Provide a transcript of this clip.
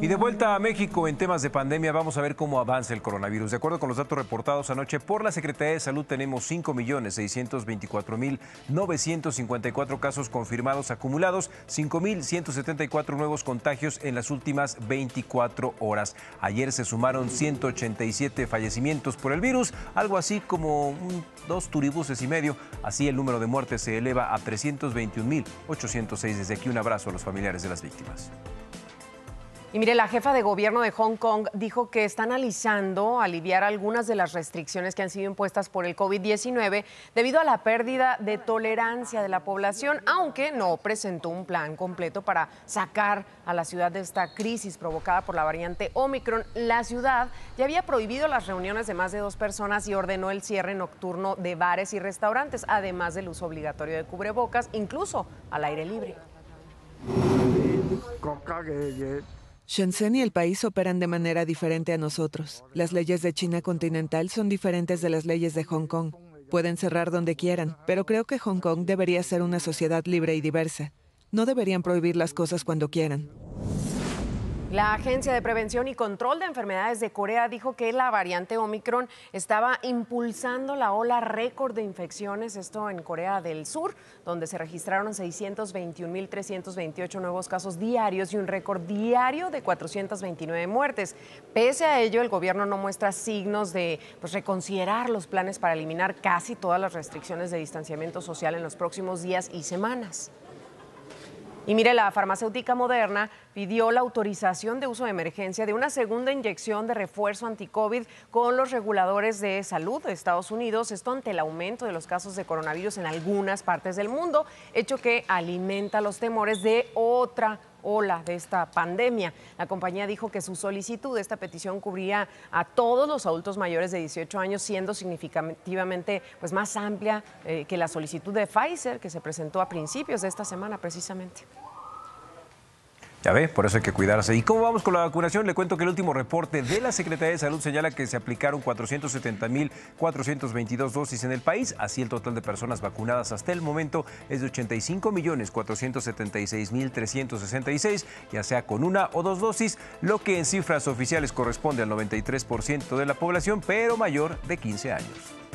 Y de vuelta a México en temas de pandemia, vamos a ver cómo avanza el coronavirus. De acuerdo con los datos reportados anoche por la Secretaría de Salud, tenemos 5.624.954 casos confirmados acumulados, 5.174 nuevos contagios en las últimas 24 horas. Ayer se sumaron 187 fallecimientos por el virus, algo así como dos turibuses y medio. Así el número de muertes se eleva a 321.806. Desde aquí un abrazo a los familiares de las víctimas. Y mire, la jefa de gobierno de Hong Kong dijo que está analizando aliviar algunas de las restricciones que han sido impuestas por el COVID-19 debido a la pérdida de tolerancia de la población, aunque no presentó un plan completo para sacar a la ciudad de esta crisis provocada por la variante Omicron. La ciudad ya había prohibido las reuniones de más de dos personas y ordenó el cierre nocturno de bares y restaurantes, además del uso obligatorio de cubrebocas, incluso al aire libre. Eh, eh, Shenzhen y el país operan de manera diferente a nosotros. Las leyes de China continental son diferentes de las leyes de Hong Kong. Pueden cerrar donde quieran, pero creo que Hong Kong debería ser una sociedad libre y diversa. No deberían prohibir las cosas cuando quieran. La Agencia de Prevención y Control de Enfermedades de Corea dijo que la variante Omicron estaba impulsando la ola récord de infecciones, esto en Corea del Sur, donde se registraron 621.328 nuevos casos diarios y un récord diario de 429 muertes. Pese a ello, el gobierno no muestra signos de pues, reconsiderar los planes para eliminar casi todas las restricciones de distanciamiento social en los próximos días y semanas. Y mire, la farmacéutica moderna pidió la autorización de uso de emergencia de una segunda inyección de refuerzo COVID con los reguladores de salud de Estados Unidos, esto ante el aumento de los casos de coronavirus en algunas partes del mundo, hecho que alimenta los temores de otra ola de esta pandemia. La compañía dijo que su solicitud de esta petición cubría a todos los adultos mayores de 18 años, siendo significativamente pues, más amplia eh, que la solicitud de Pfizer que se presentó a principios de esta semana precisamente. Ya ve, por eso hay que cuidarse. ¿Y cómo vamos con la vacunación? Le cuento que el último reporte de la Secretaría de Salud señala que se aplicaron 470.422 dosis en el país. Así el total de personas vacunadas hasta el momento es de 85.476.366, ya sea con una o dos dosis, lo que en cifras oficiales corresponde al 93% de la población, pero mayor de 15 años.